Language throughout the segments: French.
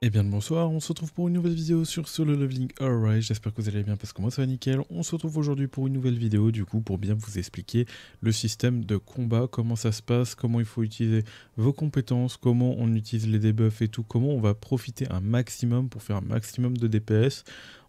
Eh bien bonsoir, on se retrouve pour une nouvelle vidéo sur Solo Leveling Array, j'espère que vous allez bien parce que moi ça va nickel. On se retrouve aujourd'hui pour une nouvelle vidéo du coup pour bien vous expliquer le système de combat, comment ça se passe, comment il faut utiliser vos compétences, comment on utilise les debuffs et tout, comment on va profiter un maximum pour faire un maximum de DPS.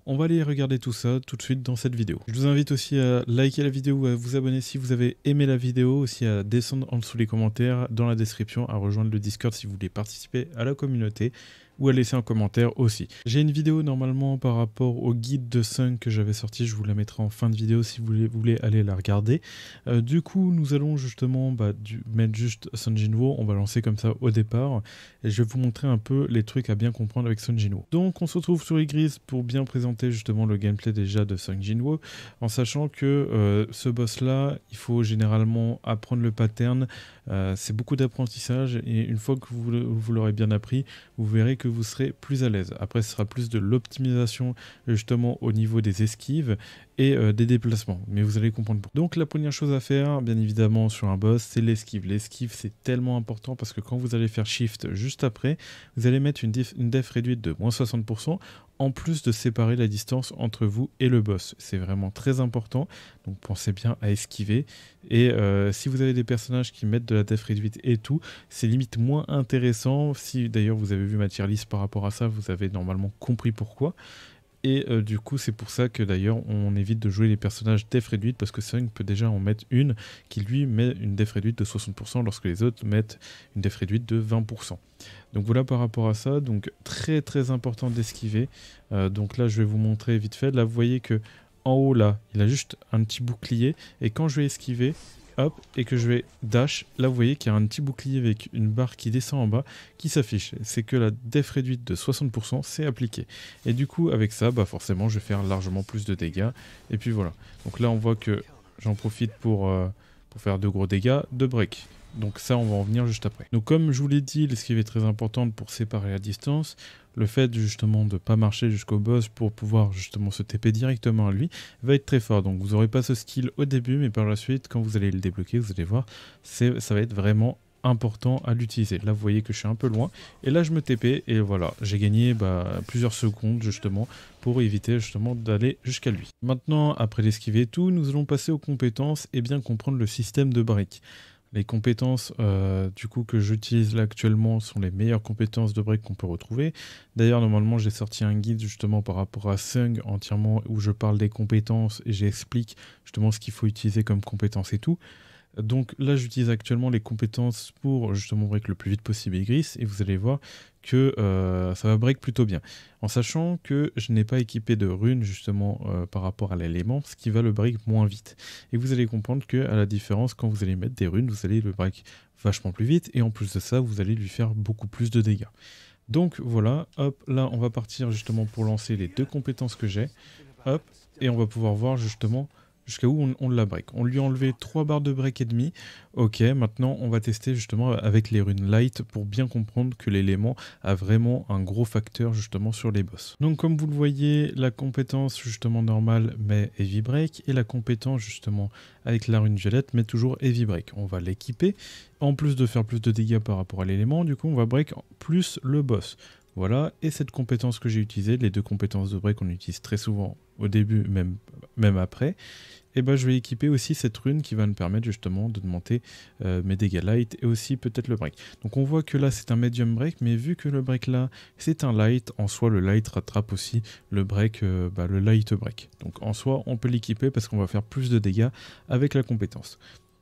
On va aller regarder tout ça tout de suite dans cette vidéo. Je vous invite aussi à liker la vidéo, à vous abonner si vous avez aimé la vidéo, aussi à descendre en dessous les commentaires, dans la description, à rejoindre le Discord si vous voulez participer à la communauté ou à laisser un commentaire aussi. J'ai une vidéo normalement par rapport au guide de Sun que j'avais sorti, je vous la mettrai en fin de vidéo si vous voulez, aller la regarder. Euh, du coup, nous allons justement bah, du, mettre juste Sun Jinwo, on va lancer comme ça au départ, et je vais vous montrer un peu les trucs à bien comprendre avec Sun Jinwo. Donc on se retrouve sur Igris pour bien présenter justement le gameplay déjà de Sun Wo, en sachant que euh, ce boss là, il faut généralement apprendre le pattern, euh, c'est beaucoup d'apprentissage et une fois que vous, vous l'aurez bien appris, vous verrez que vous serez plus à l'aise. Après, ce sera plus de l'optimisation justement au niveau des esquives euh, des déplacements. Mais vous allez comprendre. Donc la première chose à faire, bien évidemment, sur un boss, c'est l'esquive. L'esquive, c'est tellement important parce que quand vous allez faire shift juste après, vous allez mettre une, def, réduite de moins 60% en plus de séparer la distance entre vous et le boss. C'est vraiment très important, donc pensez bien à esquiver. Et euh, si vous avez des personnages qui mettent de la def réduite et tout, c'est limite moins intéressant. Si d'ailleurs vous avez vu ma par rapport à ça, vous avez normalement compris pourquoi. Et euh, du coup, c'est pour ça que d'ailleurs, on évite de jouer les personnages def réduite parce que Sung peut déjà en mettre une qui lui met une def réduite de 60% lorsque les autres mettent une def réduite de 20%. Donc voilà par rapport à ça, donc très très important d'esquiver. Euh, donc là, je vais vous montrer vite fait. Là, vous voyez que en haut là, il a juste un petit bouclier et quand je vais esquiver, et que je vais dash, là vous voyez qu'il y a un petit bouclier avec une barre qui descend en bas, qui s'affiche. C'est que la def réduite de 60%, s'est appliquée Et du coup, avec ça, bah forcément, je vais faire largement plus de dégâts. Et puis voilà. Donc là, on voit que j'en profite pour, euh, pour faire de gros dégâts de break. Donc ça, on va en venir juste après. Donc comme je vous l'ai dit, l'esquive est très importante pour séparer la distance. Le fait justement de ne pas marcher jusqu'au boss pour pouvoir justement se TP directement à lui va être très fort. Donc vous n'aurez pas ce skill au début, mais par la suite, quand vous allez le débloquer, vous allez voir, ça va être vraiment important à l'utiliser. Là, vous voyez que je suis un peu loin. Et là, je me TP et voilà, j'ai gagné bah, plusieurs secondes justement pour éviter justement d'aller jusqu'à lui. Maintenant, après l'esquiver et tout, nous allons passer aux compétences et bien comprendre le système de briques. Les compétences euh, du coup que j'utilise là actuellement sont les meilleures compétences de break qu'on peut retrouver. D'ailleurs, normalement, j'ai sorti un guide justement par rapport à Sung entièrement où je parle des compétences et j'explique justement ce qu'il faut utiliser comme compétences et tout. Donc là, j'utilise actuellement les compétences pour justement break le plus vite possible Gris et vous allez voir que euh, ça va break plutôt bien. En sachant que je n'ai pas équipé de runes justement euh, par rapport à l'élément, ce qui va le break moins vite. Et vous allez comprendre que à la différence, quand vous allez mettre des runes, vous allez le break vachement plus vite, et en plus de ça, vous allez lui faire beaucoup plus de dégâts. Donc voilà, hop, là on va partir justement pour lancer les deux compétences que j'ai, hop, et on va pouvoir voir justement jusqu'à où on, la break. On lui a enlevé 3 barres de break et demi. Ok, maintenant on va tester justement avec les runes light pour bien comprendre que l'élément a vraiment un gros facteur justement sur les boss. Donc comme vous le voyez, la compétence justement normale met heavy break et la compétence justement avec la rune violette met toujours heavy break. On va l'équiper. En plus de faire plus de dégâts par rapport à l'élément, du coup on va break plus le boss. Voilà, et cette compétence que j'ai utilisée, les deux compétences de break qu'on utilise très souvent au début, même, même après, et eh ben je vais équiper aussi cette rune qui va me permettre justement de monter euh, mes dégâts light et aussi peut-être le break. Donc on voit que là c'est un medium break, mais vu que le break là c'est un light, en soi le light rattrape aussi le break, euh, bah, le light break. Donc en soi on peut l'équiper parce qu'on va faire plus de dégâts avec la compétence.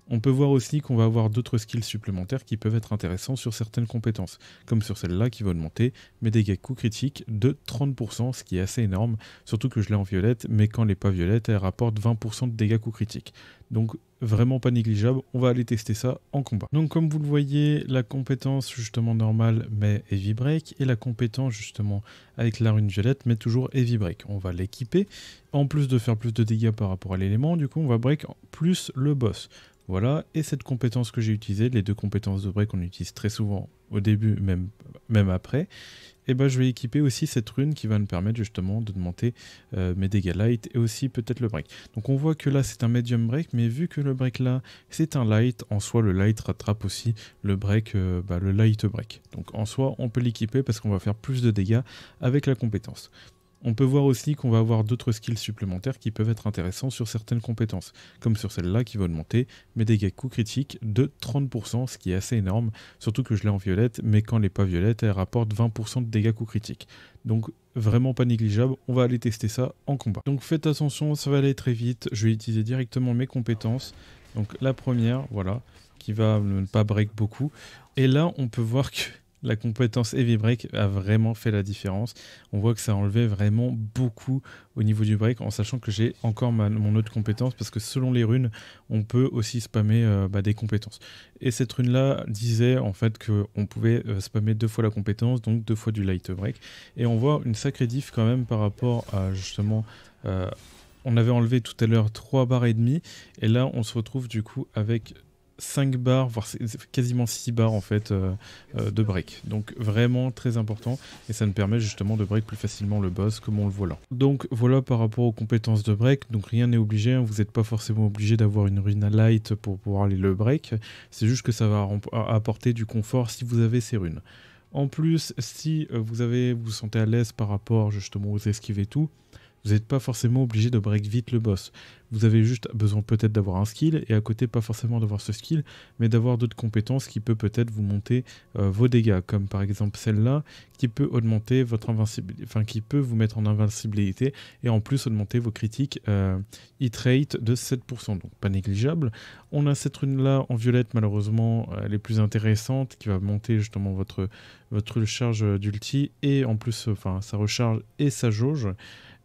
On peut voir aussi qu'on va avoir d'autres skills supplémentaires qui peuvent être intéressants sur certaines compétences, comme sur celle-là qui va augmenter mes dégâts coûts critiques de 30%, ce qui est assez énorme, surtout que je l'ai en violette, mais quand elle n'est pas violette, elle rapporte 20% de dégâts coûts critiques. Donc vraiment pas négligeable, on va aller tester ça en combat. Donc comme vous le voyez, la compétence justement normale met heavy break et la compétence justement avec la rune violette met toujours heavy break. On va l'équiper, en plus de faire plus de dégâts par rapport à l'élément, du coup on va break plus le boss. Voilà, et cette compétence que j'ai utilisée, les deux compétences de break qu'on utilise très souvent au début, même, même après, et eh ben je vais équiper aussi cette rune qui va me permettre justement de monter euh, mes dégâts light et aussi peut-être le break. Donc on voit que là c'est un medium break, mais vu que le break là c'est un light, en soi le light rattrape aussi le break, euh, bah, le light break. Donc en soi on peut l'équiper parce qu'on va faire plus de dégâts avec la compétence. On peut voir aussi qu'on va avoir d'autres skills supplémentaires qui peuvent être intéressants sur certaines compétences, comme sur celle-là qui va augmenter mes dégâts coûts critiques de 30%, ce qui est assez énorme, surtout que je l'ai en violette, mais quand elle n'est pas violette, elle rapporte 20% de dégâts coûts critiques. Donc vraiment pas négligeable, on va aller tester ça en combat. Donc faites attention, ça va aller très vite, je vais utiliser directement mes compétences. Donc la première, voilà, qui va ne pas break beaucoup. Et là, on peut voir que la compétence heavy break a vraiment fait la différence. On voit que ça a enlevé vraiment beaucoup au niveau du break, en sachant que j'ai encore mon autre compétence, parce que selon les runes, on peut aussi spammer euh, bah, des compétences. Et cette rune-là disait en fait qu'on pouvait euh, spammer deux fois la compétence, donc deux fois du light break. Et on voit une sacrée diff quand même par rapport à justement... Euh, on avait enlevé tout à l'heure 3 barres et demi, et là on se retrouve du coup avec 5 barres, voire quasiment 6 barres en fait euh, euh, de break. Donc vraiment très important et ça nous permet justement de break plus facilement le boss comme on le voit là. Donc voilà par rapport aux compétences de break, donc rien n'est obligé, hein. vous n'êtes pas forcément obligé d'avoir une rune light pour pouvoir aller le break, c'est juste que ça va apporter du confort si vous avez ces runes. En plus, si euh, vous avez, vous, sentez à l'aise par rapport justement aux esquives et tout, vous n'êtes pas forcément obligé de break vite le boss. Vous avez juste besoin peut-être d'avoir un skill et à côté pas forcément d'avoir ce skill, mais d'avoir d'autres compétences qui peut peut-être vous monter euh, vos dégâts, comme par exemple celle-là qui peut augmenter votre invincibilité, enfin qui peut vous mettre en invincibilité et en plus augmenter vos critiques euh, hit rate de 7%, donc pas négligeable. On a cette rune-là en violette malheureusement euh, elle est plus intéressante qui va monter justement votre votre charge d'ulti et en plus enfin sa recharge et sa jauge.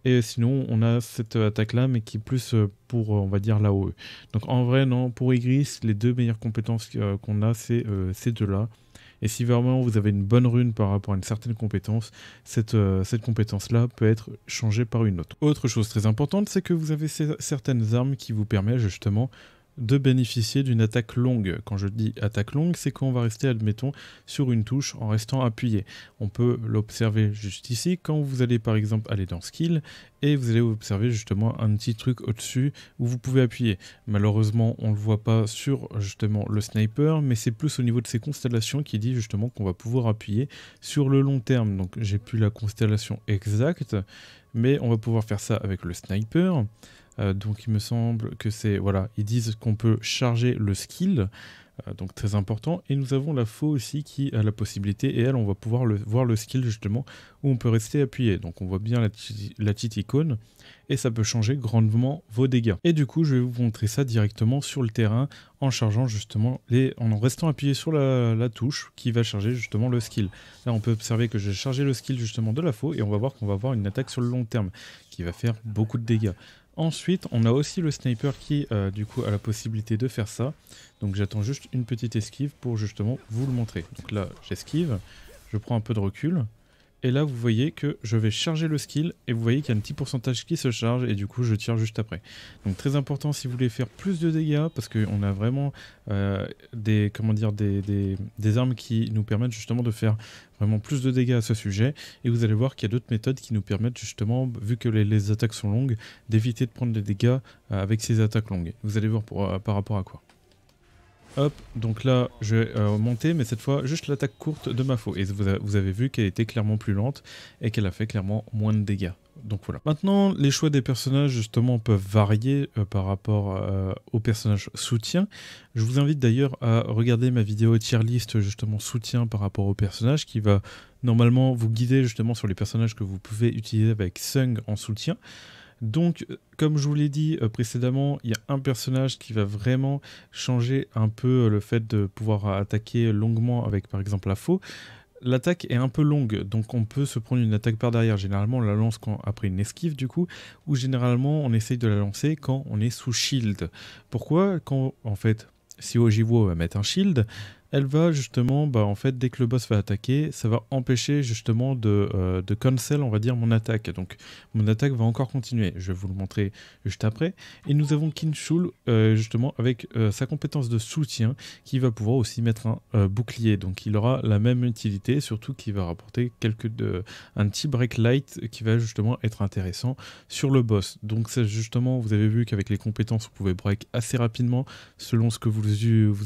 Et sinon, on a cette attaque-là, mais qui est plus euh, pour, euh, on va dire, l'AOE. Donc en vrai, non, pour Igris, les deux meilleures compétences euh, qu'on a, c'est ces deux-là. Et si vraiment vous avez une bonne rune par rapport à une certaine compétence, cette compétence-là peut être changée par une autre. Autre chose très importante, c'est que vous avez certaines armes qui vous permettent justement de bénéficier d'une attaque longue. Quand je dis attaque longue, c'est quand on va rester, admettons, sur une touche en restant appuyé. On peut l'observer juste ici, quand vous allez par exemple aller dans Skill, et vous allez observer justement un petit truc au-dessus où vous pouvez appuyer. Malheureusement, on ne le voit pas sur justement le sniper, mais c'est plus au niveau de ces constellations qui dit justement qu'on va pouvoir appuyer sur le long terme. Donc j'ai plus la constellation exacte, mais on va pouvoir faire ça avec le sniper. Euh, donc il me semble que c'est... Voilà, ils disent qu'on peut charger le skill, euh, donc très important. Et nous avons la faux aussi qui a la possibilité, et elle, on va pouvoir le, voir le skill justement, où on peut rester appuyé. Donc on voit bien la, petite icône, et ça peut changer grandement vos dégâts. Et du coup, je vais vous montrer ça directement sur le terrain, en chargeant justement, les, en, restant appuyé sur la, la, touche, qui va charger justement le skill. Là, on peut observer que j'ai chargé le skill justement de la faux, et on va voir qu'on va avoir une attaque sur le long terme, qui va faire beaucoup de dégâts. Ensuite, on a aussi le sniper qui, euh, du coup, a la possibilité de faire ça. Donc j'attends juste une petite esquive pour justement vous le montrer. Donc là, j'esquive, je prends un peu de recul. Et là, vous voyez que je vais charger le skill et vous voyez qu'il y a un petit pourcentage qui se charge et du coup, je tire juste après. Donc très important si vous voulez faire plus de dégâts parce qu'on a vraiment euh, des, comment dire, des, armes qui nous permettent justement de faire vraiment plus de dégâts à ce sujet. Et vous allez voir qu'il y a d'autres méthodes qui nous permettent justement, vu que les, attaques sont longues, d'éviter de prendre des dégâts euh, avec ces attaques longues. Vous allez voir euh, par rapport à quoi. Hop, donc là, je vais euh, mais cette fois, juste l'attaque courte de ma faux. Et vous, avez vu qu'elle était clairement plus lente et qu'elle a fait clairement moins de dégâts. Donc voilà. Maintenant, les choix des personnages, justement, peuvent varier euh, par rapport euh, au aux personnages soutien. Je vous invite d'ailleurs à regarder ma vidéo tier list, justement, soutien par rapport au personnages, qui va normalement vous guider, justement, sur les personnages que vous pouvez utiliser avec Sung en soutien. Donc, euh, comme je vous l'ai dit euh, précédemment, il y a un personnage qui va vraiment changer un peu euh, le fait de pouvoir attaquer longuement avec par exemple la faux l'attaque est un peu longue, donc on peut se prendre une attaque par derrière. Généralement, on la lance quand, après une esquive, du coup, ou généralement, on essaye de la lancer quand on est sous shield. Pourquoi Quand, en fait, si Ojivo va mettre un shield, elle va justement, bah, en fait, dès que le boss va attaquer, ça va empêcher justement euh, de, cancel, on va dire, mon attaque. Donc, mon attaque va encore continuer. Je vais vous le montrer juste après. Et nous avons Kinshul, euh, justement, avec euh, sa compétence de soutien, qui va pouvoir aussi mettre un bouclier. Donc, il aura la même utilité, surtout qu'il va rapporter quelques de, un petit break light qui va justement être intéressant sur le boss. Donc, ça, justement, vous avez vu qu'avec les compétences, vous pouvez break assez rapidement selon ce que vous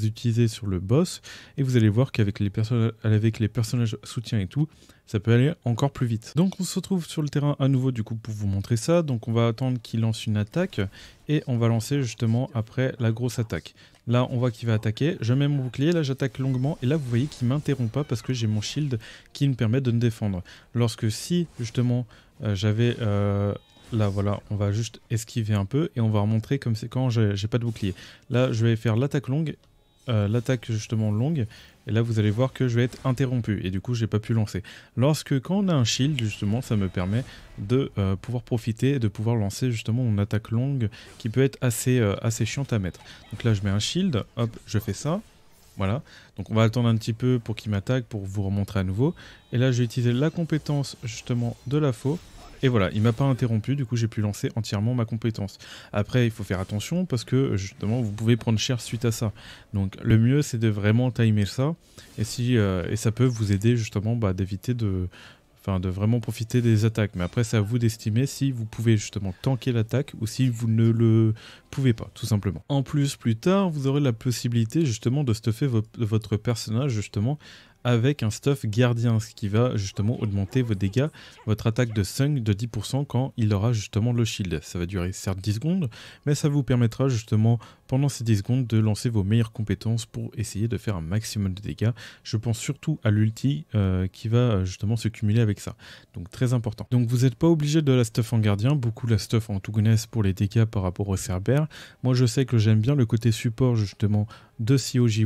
utilisez sur le boss. Et vous allez voir qu'avec les, personnages soutiens et tout, ça peut aller encore plus vite. Donc on se retrouve sur le terrain à nouveau du coup pour vous montrer ça. Donc on va attendre qu'il lance une attaque et on va lancer justement après la grosse attaque. Là, on voit qu'il va attaquer. Je mets mon bouclier, là j'attaque longuement et là vous voyez qu'il m'interrompt pas parce que j'ai mon shield qui me permet de me défendre. Lorsque si justement euh, j'avais... Euh, là voilà, on va juste esquiver un peu et on va remontrer comme c'est quand j'ai pas de bouclier. Là je vais faire l'attaque longue euh, l'attaque justement longue. Et là, vous allez voir que je vais être interrompu. Et du coup, j'ai pas pu lancer. Lorsque, quand on a un shield, justement, ça me permet de euh, pouvoir profiter et de pouvoir lancer justement mon attaque longue qui peut être assez, euh, assez chiante à mettre. Donc là, je mets un shield. Hop, je fais ça. Voilà. Donc on va attendre un petit peu pour qu'il m'attaque, pour vous remontrer à nouveau. Et là, vais utiliser la compétence justement de la faux. Et voilà, il m'a pas interrompu, du coup j'ai pu lancer entièrement ma compétence. Après, il faut faire attention parce que justement vous pouvez prendre cher suite à ça. Donc le mieux c'est de vraiment timer ça et si euh, et ça peut vous aider justement bah, d'éviter de Enfin, de vraiment profiter des attaques. Mais après, c'est à vous d'estimer si vous pouvez justement tanker l'attaque ou si vous ne le pouvez pas, tout simplement. En plus, plus tard, vous aurez la possibilité justement de stuffer votre personnage justement avec un stuff gardien, ce qui va justement augmenter vos dégâts, votre attaque de Sung de 10% quand il aura justement le shield. Ça va durer certes 10 secondes, mais ça vous permettra justement pendant ces 10 secondes de lancer vos meilleures compétences pour essayer de faire un maximum de dégâts. Je pense surtout à l'ulti euh, qui va euh, justement se cumuler avec ça. Donc très important. Donc vous n'êtes pas obligé de la stuff en gardien, beaucoup la stuff en Tougunes pour les dégâts par rapport au Cerbère. Moi je sais que j'aime bien le côté support justement de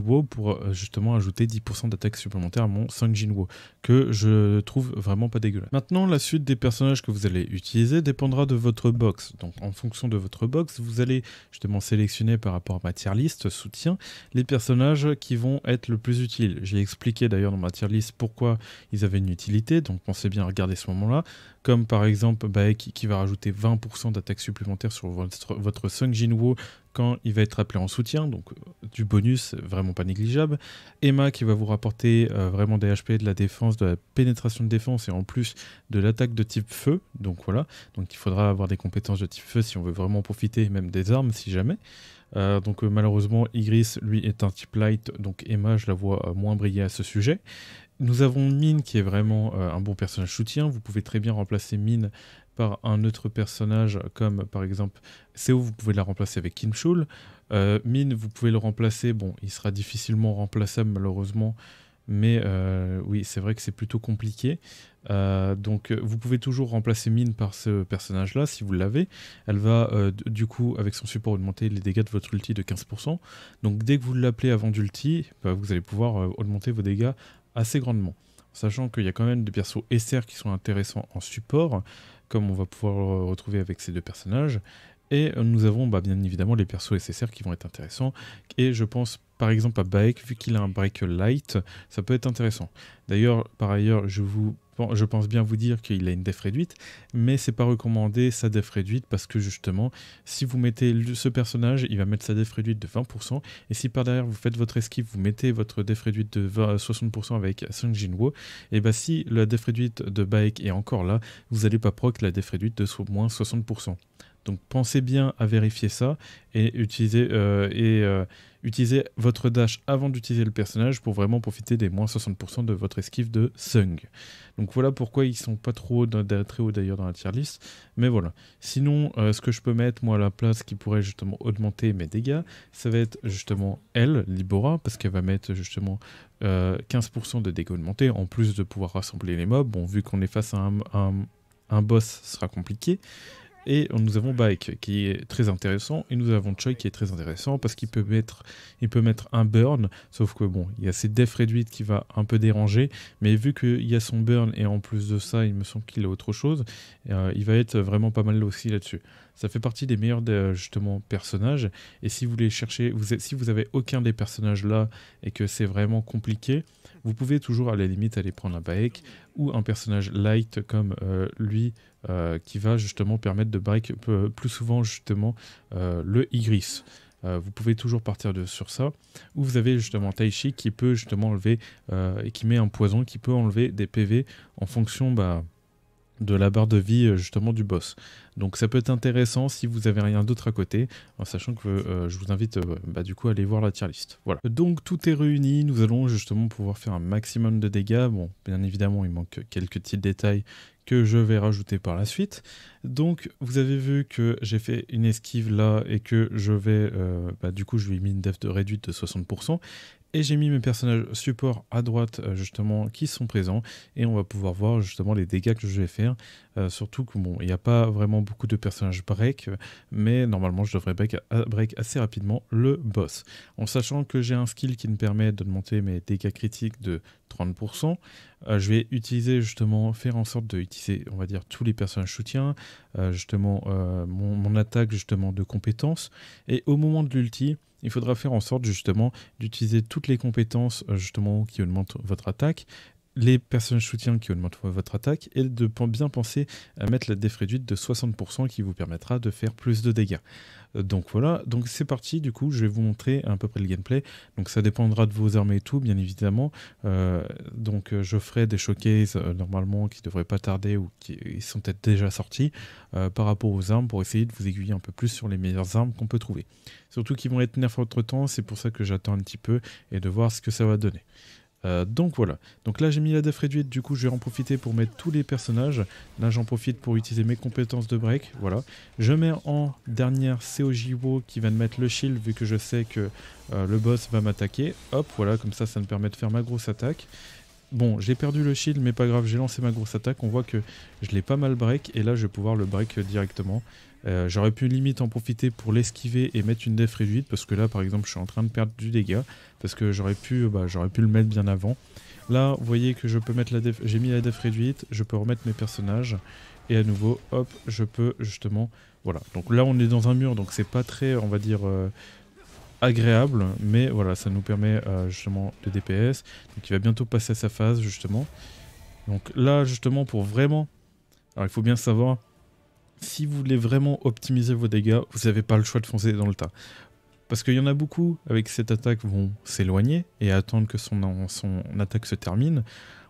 Wo pour euh, justement ajouter 10% d'attaque supplémentaire à mon Wo que je trouve vraiment pas dégueulasse. Maintenant la suite des personnages que vous allez utiliser dépendra de votre box. Donc en fonction de votre box vous allez justement sélectionner par rapport à ma tier soutient les personnages qui vont être le plus utiles. J'ai expliqué d'ailleurs dans ma tier pourquoi ils avaient une utilité, donc pensez bien à regarder ce moment-là comme par exemple Baek qui va rajouter 20% d'attaque supplémentaire sur votre, votre Jin Jinwoo quand il va être appelé en soutien, donc euh, du bonus vraiment pas négligeable. Emma qui va vous rapporter euh, vraiment des HP, de la défense, de la pénétration de défense et en plus de l'attaque de type feu, donc voilà. Donc il faudra avoir des compétences de type feu si on veut vraiment profiter, même des armes si jamais. Euh, donc malheureusement, Igris, lui, est un type light, donc Emma, je la vois moins briller à ce sujet nous avons Mine qui est vraiment euh, un bon personnage soutien. Vous pouvez très bien remplacer Mine par un autre personnage, comme par exemple Seo, vous pouvez la remplacer avec Kim Shul. Euh, Mine, vous pouvez le remplacer. Bon, il sera difficilement remplaçable malheureusement, mais euh, oui, c'est vrai que c'est plutôt compliqué. donc, vous pouvez toujours remplacer Mine par ce personnage-là si vous l'avez. Elle va du coup, avec son support, augmenter les dégâts de votre ulti de 15%. Donc, dès que vous l'appelez avant d'ulti, bah, vous allez pouvoir augmenter vos dégâts assez grandement. Sachant qu'il y a quand même des persos SR qui sont intéressants en support, comme on va pouvoir retrouver avec ces deux personnages. Et nous avons bah, bien évidemment les persos SSR qui vont être intéressants. Et je pense par exemple à Baek, vu qu'il a un break light, ça peut être intéressant. D'ailleurs, par ailleurs, je vous je pense bien vous dire qu'il a une def réduite, mais c'est pas recommandé sa def réduite parce que justement, si vous mettez ce personnage, il va mettre sa def réduite de 20%, et si par derrière vous faites votre esquive, vous mettez votre def réduite de 60% euh, avec Sung et bah si la def réduite de Baek est encore là, vous n'allez pas proc la def réduite de moins 60%. Donc pensez bien à vérifier ça et utilisez, euh, euh, votre dash avant d'utiliser le personnage pour vraiment profiter des moins 60% de votre esquive de Sung. Donc voilà pourquoi ils sont pas trop très hauts d'ailleurs dans la tier list. Mais voilà. Sinon, euh, ce que je peux mettre moi à la place qui pourrait justement augmenter mes dégâts, ça va être justement elle, Libora, parce qu'elle va mettre justement 15% de dégâts augmentés en plus de pouvoir rassembler les mobs. Bon, vu qu'on est face à un, boss un boss sera compliqué. Et nous avons Bike qui est très intéressant et nous avons Choi qui est très intéressant parce qu'il peut mettre, il peut mettre un burn, sauf que bon, il y a ses def réduites qui va un peu déranger, mais vu qu'il y a son burn et en plus de ça, il me semble qu'il a autre chose, euh, il va être vraiment pas mal aussi là-dessus. Ça fait partie des meilleurs euh, justement personnages et si vous voulez chercher vous, si vous avez aucun des personnages là et que c'est vraiment compliqué, vous pouvez toujours à la limite aller prendre un bike ou un personnage light comme euh, lui euh, qui va justement permettre de break euh, plus souvent justement le Igris. vous pouvez toujours partir de, sur ça. Ou vous avez justement Taichi qui peut justement enlever et qui met un poison qui peut enlever des PV en fonction bah, de la barre de vie euh, justement du boss. Donc ça peut être intéressant si vous avez rien d'autre à côté, en sachant que euh, je vous invite euh, bah, du coup à aller voir la tier list. Voilà. Donc tout est réuni, nous allons justement pouvoir faire un maximum de dégâts. Bon, bien évidemment, il manque quelques petits détails que je vais rajouter par la suite. Donc vous avez vu que j'ai fait une esquive là et que je vais, bah, du coup je lui ai mis une def de réduite de 60%. Et j'ai mis mes personnages support à droite euh, justement qui sont présents et on va pouvoir voir justement les dégâts que je vais faire euh, surtout qu'il n'y a pas vraiment beaucoup de personnages break, mais normalement je devrais euh, break, assez rapidement le boss. En sachant que j'ai un skill qui me permet d'augmenter mes dégâts critiques de 30%, euh, je vais utiliser justement, faire en sorte d'utiliser, on va dire, tous les personnages soutien, justement mon, mon, attaque justement de compétences, et au moment de l'ulti, il faudra faire en sorte justement d'utiliser toutes les compétences justement qui augmentent votre attaque les personnages soutiens qui augmentent votre attaque et de bien penser à mettre la def réduite de 60% qui vous permettra de faire plus de dégâts. Euh, donc voilà, donc c'est parti, du coup je vais vous montrer à peu près le gameplay. Donc ça dépendra de vos armes et tout, bien évidemment. Euh, donc je euh, ferai des showcases normalement qui ne devraient pas tarder ou qui sont peut-être déjà sortis par rapport aux armes pour essayer de vous aiguiller un peu plus sur les meilleures armes qu'on peut trouver. Surtout qu'ils vont être nerfs entre temps, c'est pour ça que j'attends un petit peu et de voir ce que ça va donner. Euh, donc voilà. Donc là j'ai mis la def réduite, du coup je vais en profiter pour mettre tous les personnages. Là j'en profite pour utiliser mes compétences de break, voilà. Je mets en dernière COJWO qui va me mettre le shield vu que je sais que euh, le boss va m'attaquer. Hop, voilà, comme ça ça me permet de faire ma grosse attaque. Bon, j'ai perdu le shield, mais pas grave, j'ai lancé ma grosse attaque. On voit que je l'ai pas mal break, et là je vais pouvoir le break directement. Euh, j'aurais pu limite en profiter pour l'esquiver et mettre une def réduite parce que là par exemple je suis en train de perdre du dégât parce que j'aurais pu, euh, bah, pu le mettre bien avant. Là vous voyez que je peux mettre la def, j'ai mis la def réduite, je peux remettre mes personnages et à nouveau hop je peux justement, voilà. Donc là on est dans un mur donc c'est pas très on va dire euh, agréable mais voilà ça nous permet justement de DPS donc il va bientôt passer à sa phase justement. Donc là justement pour vraiment, alors il faut bien savoir si vous voulez vraiment optimiser vos dégâts, vous n'avez pas le choix de foncer dans le tas. Parce qu'il y en a beaucoup avec cette attaque vont s'éloigner et attendre que son, attaque se termine.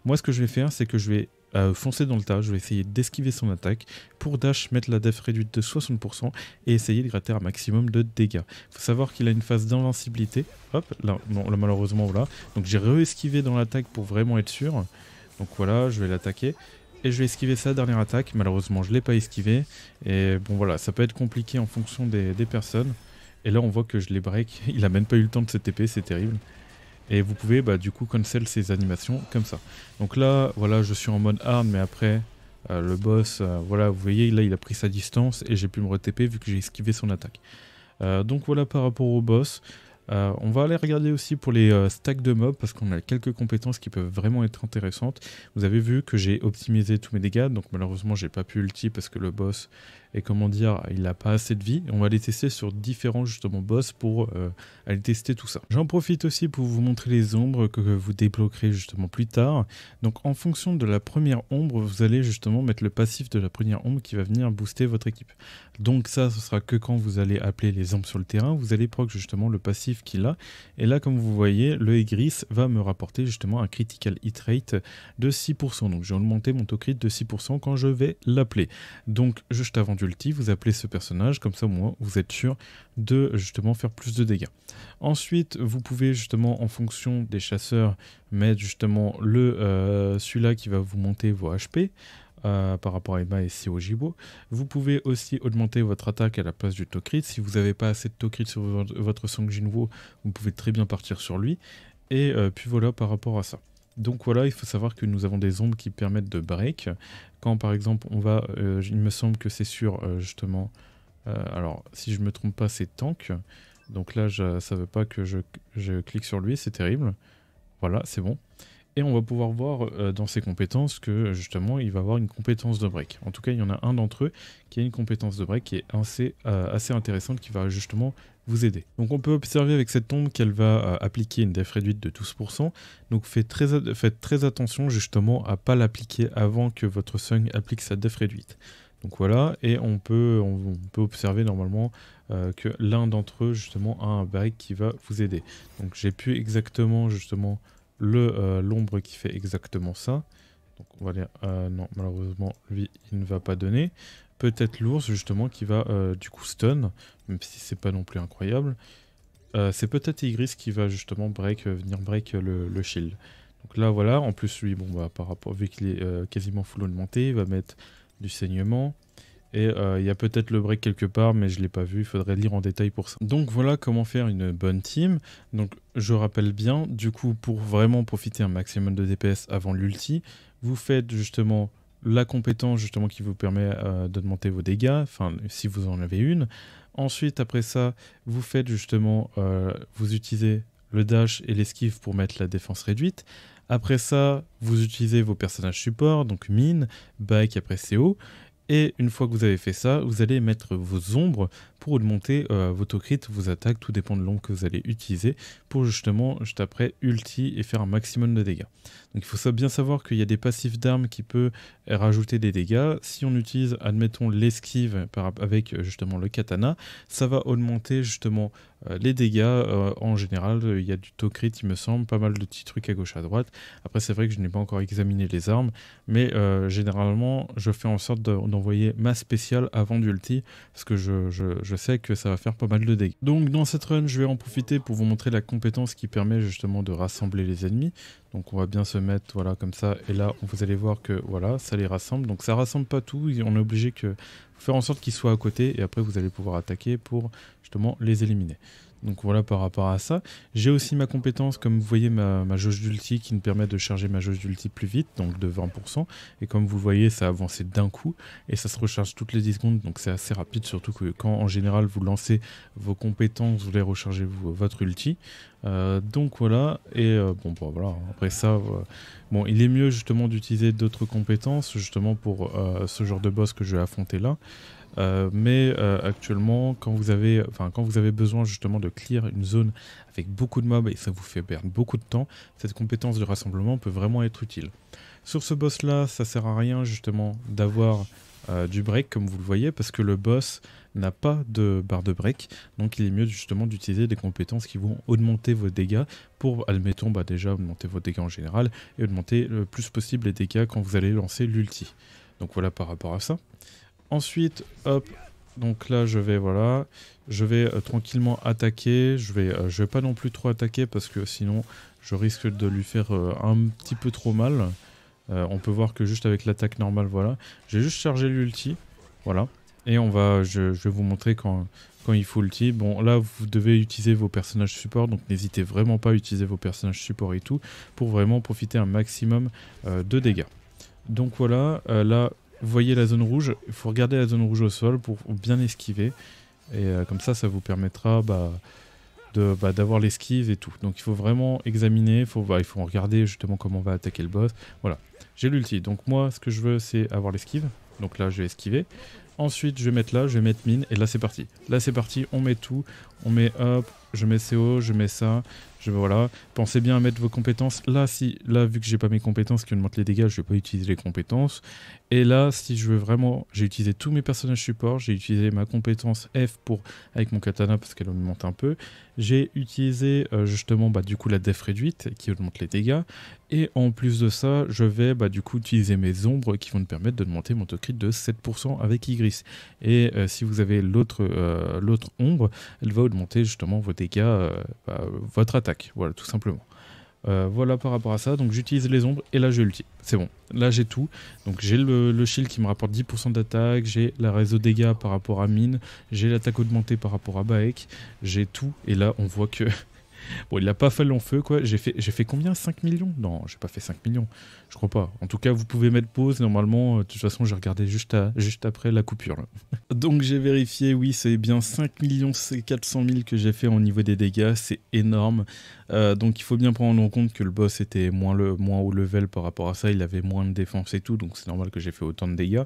Moi, ce que je vais faire, c'est que je vais euh, foncer dans le tas, je vais essayer d'esquiver son attaque, pour dash mettre la def réduite de 60% et essayer de gratter un maximum de dégâts. Il faut savoir qu'il a une phase d'invincibilité, hop, là malheureusement voilà, donc j'ai re-esquivé dans l'attaque pour vraiment être sûr, donc voilà je vais l'attaquer, et je vais esquiver sa dernière attaque. Malheureusement, je ne l'ai pas esquivé. Et bon, voilà, ça peut être compliqué en fonction des, personnes. Et là, on voit que je les break. Il a même pas eu le temps de se TP, c'est terrible. Et vous pouvez, bah, du coup, cancel ses animations comme ça. Donc là, voilà, je suis en mode hard, mais après, euh, le boss, euh, voilà, vous voyez, là, il a pris sa distance et j'ai pu me re-TP vu que j'ai esquivé son attaque. Euh, donc voilà par rapport au boss. Euh, on va aller regarder aussi pour les euh, stacks de mobs parce qu'on a quelques compétences qui peuvent vraiment être intéressantes. Vous avez vu que j'ai optimisé tous mes dégâts, donc malheureusement j'ai pas pu ulti parce que le boss est comment dire, il n'a pas assez de vie. On va les tester sur différents justement boss pour euh, aller tester tout ça. J'en profite aussi pour vous montrer les ombres que vous débloquerez justement plus tard. Donc en fonction de la première ombre, vous allez justement mettre le passif de la première ombre qui va venir booster votre équipe. Donc ça, ce sera que quand vous allez appeler les ombres sur le terrain, vous allez proc justement le passif qu'il a. Et là, comme vous voyez, le Egris va me rapporter justement un critical hit rate de 6%. Donc j'ai augmenté mon taux crit de 6% quand je vais l'appeler. Donc juste avant d'ulti, vous appelez ce personnage, comme ça au moins vous êtes sûr de justement faire plus de dégâts. Ensuite, vous pouvez justement en fonction des chasseurs mettre justement le euh, celui-là qui va vous monter vos HP. Euh, par rapport à Emma et au Vous pouvez aussi augmenter votre attaque à la place du Tokrit. Si vous n'avez pas assez de Tokrit sur votre Song vous pouvez très bien partir sur lui. Et euh, puis voilà par rapport à ça. Donc voilà, il faut savoir que nous avons des ombres qui permettent de break. Quand par exemple on va, euh, il me semble que c'est sur justement, alors si je me trompe pas c'est Tank. Donc là je, ne veut pas que je, je clique sur lui, c'est terrible. Voilà, c'est bon. Et on va pouvoir voir euh, dans ses compétences que justement il va avoir une compétence de break. En tout cas, il y en a un d'entre eux qui a une compétence de break qui est assez, euh, intéressante, qui va justement vous aider. Donc on peut observer avec cette tombe qu'elle va euh, appliquer une def réduite de 12%. Donc faites très, attention justement à pas l'appliquer avant que votre Sung applique sa def réduite. Donc voilà, et on peut, observer normalement que l'un d'entre eux justement a un break qui va vous aider. Donc j'ai pu exactement justement euh, l'ombre qui fait exactement ça. Donc on va dire, euh, non, malheureusement, lui, il ne va pas donner. Peut-être l'ours, justement, qui va euh, du coup stun, même si c'est pas non plus incroyable. c'est peut-être Igris qui va justement break, venir break le, shield. Donc là, voilà, en plus, lui, bon, bah, par rapport, vu qu'il est quasiment full augmenté, il va mettre du saignement. Et euh, il y a peut-être le break quelque part, mais je l'ai pas vu, il faudrait lire en détail pour ça. Donc voilà comment faire une bonne team. Donc je rappelle bien, du coup, pour vraiment profiter un maximum de DPS avant l'ulti, vous faites justement la compétence justement qui vous permet euh, d'augmenter vos dégâts, enfin si vous en avez une. Ensuite, après ça, vous faites justement, euh, vous utilisez le dash et l'esquive pour mettre la défense réduite. Après ça, vous utilisez vos personnages support, donc Mine, Bike, après CO. Et une fois que vous avez fait ça, vous allez mettre vos ombres pour augmenter euh, vos vos attaques, tout dépend de l'ombre que vous allez utiliser, pour justement juste après ulti et faire un maximum de dégâts. Donc il faut bien savoir qu'il y a des passifs d'armes qui peuvent rajouter des dégâts. Si on utilise, admettons, l'esquive avec justement le katana, ça va augmenter justement euh, les dégâts, euh, en général, il y a du taux crit, il me semble, pas mal de petits trucs à gauche à droite. Après, c'est vrai que je n'ai pas encore examiné les armes, mais euh, généralement, je fais en sorte d'envoyer ma spéciale avant du ulti, parce que je, je, sais que ça va faire pas mal de dégâts. Donc, dans cette run, je vais en profiter pour vous montrer la compétence qui permet justement de rassembler les ennemis. Donc on va bien se mettre voilà comme ça. Et là, vous allez voir que voilà, ça les rassemble. Donc ça rassemble pas tout. On est obligé que faire en sorte qu'ils soient à côté. Et après, vous allez pouvoir attaquer pour justement les éliminer. Donc voilà par rapport à ça. J'ai aussi ma compétence, comme vous voyez, ma, jauge d'ulti qui me permet de charger ma jauge d'ulti plus vite, donc de 20%. Et comme vous voyez, ça a avancé d'un coup et ça se recharge toutes les 10 secondes, donc c'est assez rapide, surtout que quand en général vous lancez vos compétences, vous les recharger votre ulti. Euh, donc voilà, et euh, bon, bah, voilà, après ça, euh, bon, il est mieux justement d'utiliser d'autres compétences justement pour ce genre de boss que je vais affronter là. Euh, mais euh, actuellement, quand vous, avez, quand vous avez besoin justement de clear une zone avec beaucoup de mobs et ça vous fait perdre beaucoup de temps, cette compétence de rassemblement peut vraiment être utile. Sur ce boss là, ça sert à rien justement d'avoir euh, du break comme vous le voyez parce que le boss n'a pas de barre de break donc il est mieux justement d'utiliser des compétences qui vont augmenter vos dégâts pour admettons bah, déjà augmenter vos dégâts en général et augmenter le plus possible les dégâts quand vous allez lancer l'ulti donc voilà par rapport à ça Ensuite, hop, donc là je vais, voilà, je vais euh, tranquillement attaquer. Je vais, euh, je vais pas non plus trop attaquer parce que sinon je risque de lui faire euh, un petit peu trop mal. on peut voir que juste avec l'attaque normale, voilà. J'ai juste chargé l'ulti, voilà. Et on va, je, vais vous montrer quand, quand il faut l'ulti, Bon, là, vous devez utiliser vos personnages support, donc n'hésitez vraiment pas à utiliser vos personnages support et tout pour vraiment profiter un maximum de dégâts. Donc voilà, là vous voyez la zone rouge, il faut regarder la zone rouge au sol pour bien esquiver. Et euh, comme ça, ça vous permettra bah, bah, d'avoir l'esquive et tout. Donc il faut vraiment examiner, il faut bah, regarder justement comment on va attaquer le boss. Voilà, j'ai l'ulti. Donc moi, ce que je veux, c'est avoir l'esquive. Donc là, je vais esquiver. Ensuite, je vais mettre là, je vais mettre mine, et là c'est parti. Là c'est parti, on met tout, on met hop, je mets CO, je mets ça, je voilà. Pensez bien à mettre vos compétences. Là, si, là vu que j'ai pas mes compétences qui augmentent les dégâts, je vais pas utiliser les compétences. Et là, si je veux vraiment, j'ai utilisé tous mes personnages support, j'ai utilisé ma compétence F pour avec mon katana parce qu'elle augmente un peu. J'ai utilisé euh, justement bah, du coup la def réduite qui augmente les dégâts. Et en plus de ça, je vais bah, du coup utiliser mes ombres qui vont me permettre d'augmenter mon taux de 7% avec Y. Et euh, si vous avez l'autre euh, l'autre ombre, elle va augmenter justement vos dégâts, euh, bah, votre attaque. Voilà, tout simplement. voilà par rapport à ça, donc j'utilise les ombres et là je l'utilise. C'est bon, là j'ai tout. Donc j'ai le, le, shield qui me rapporte 10% d'attaque, j'ai la réseau dégâts par rapport à mine, j'ai l'attaque augmentée par rapport à Baek, j'ai tout. Et là on voit que Bon, il n'a pas fallu en feu, quoi. J'ai fait, j'ai fait combien 5 millions Non, j'ai pas fait 5 millions. Je crois pas. En tout cas, vous pouvez mettre pause. Normalement, euh, de toute façon, j'ai regardé juste, à, juste après la coupure. Donc, j'ai vérifié. Oui, c'est bien 5 millions 400 000 que j'ai fait au niveau des dégâts. C'est énorme. Euh, donc il faut bien prendre en compte que le boss était moins, le, haut level par rapport à ça, il avait moins de défense et tout, donc c'est normal que j'ai fait autant de dégâts.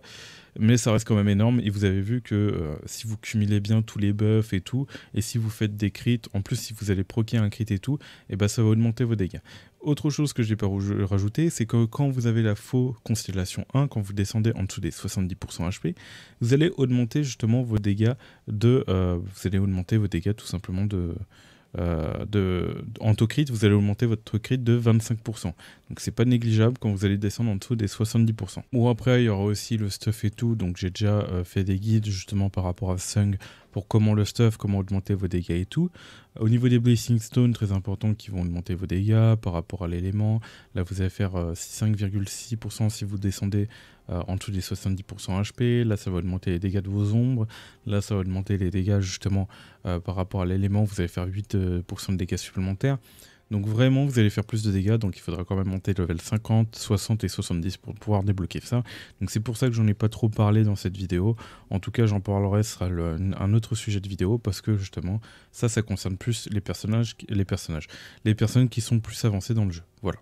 Mais ça reste quand même énorme, et vous avez vu que euh, si vous cumulez bien tous les buffs et tout, et si vous faites des crits, en plus si vous allez proquer un crit et tout, et eh ben ça va augmenter vos dégâts. Autre chose que j'ai pas rajouté, c'est que quand vous avez la faux constellation 1, quand vous descendez en dessous des 70% HP, vous allez augmenter justement vos dégâts de... Euh, vous allez augmenter vos dégâts tout simplement de... Euh, de, en taux crit, vous allez augmenter votre crit de 25%. Donc c'est pas négligeable quand vous allez descendre en dessous des 70%. Ou après, il y aura aussi le stuff et tout. Donc j'ai déjà euh, fait des guides justement par rapport à Sung, pour comment le stuff, comment augmenter vos dégâts et tout. Au niveau des Blessing Stones, très important, qui vont augmenter vos dégâts par rapport à l'élément. Là, vous allez faire 5,6% euh, si vous descendez euh, en dessous des 70% HP. Là, ça va augmenter les dégâts de vos ombres. Là, ça va augmenter les dégâts justement euh, par rapport à l'élément. Vous allez faire 8% de dégâts supplémentaires. Donc vraiment, vous allez faire plus de dégâts, donc il faudra quand même monter le level 50, 60 et 70 pour pouvoir débloquer ça. Donc c'est pour ça que j'en ai pas trop parlé dans cette vidéo. En tout cas, j'en parlerai, ce sera un autre sujet de vidéo, parce que justement, ça, ça concerne plus les personnages, les personnages, les personnes qui sont plus avancées dans le jeu. Voilà.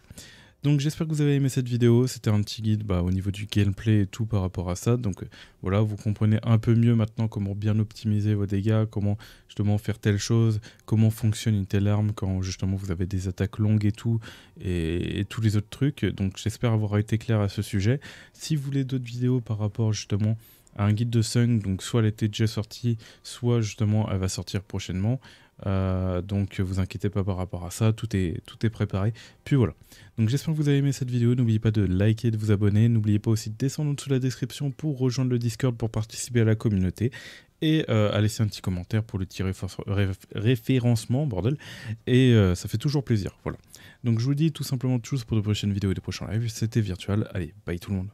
Donc j'espère que vous avez aimé cette vidéo, c'était un petit guide bah, au niveau du gameplay et tout par rapport à ça. Donc euh, voilà, vous comprenez un peu mieux maintenant comment bien optimiser vos dégâts, comment justement faire telle chose, comment fonctionne une telle arme quand justement vous avez des attaques longues et tout, et, et tous les autres trucs. Donc j'espère avoir été clair à ce sujet. Si vous voulez d'autres vidéos par rapport justement à un guide de Sung, donc soit elle était déjà sortie, soit justement elle va sortir prochainement. Euh, donc vous inquiétez pas par rapport à ça, tout est, tout est préparé. Puis voilà. Donc j'espère que vous avez aimé cette vidéo, n'oubliez pas de liker, de vous abonner, n'oubliez pas aussi de descendre en dessous la description pour rejoindre le Discord pour participer à la communauté et euh, à laisser un petit commentaire pour le tirer référencement, bordel. Et euh, ça fait toujours plaisir, voilà. Donc je vous dis tout simplement choses pour de prochaines vidéos et de prochains lives, c'était virtuel. Allez, bye tout le monde.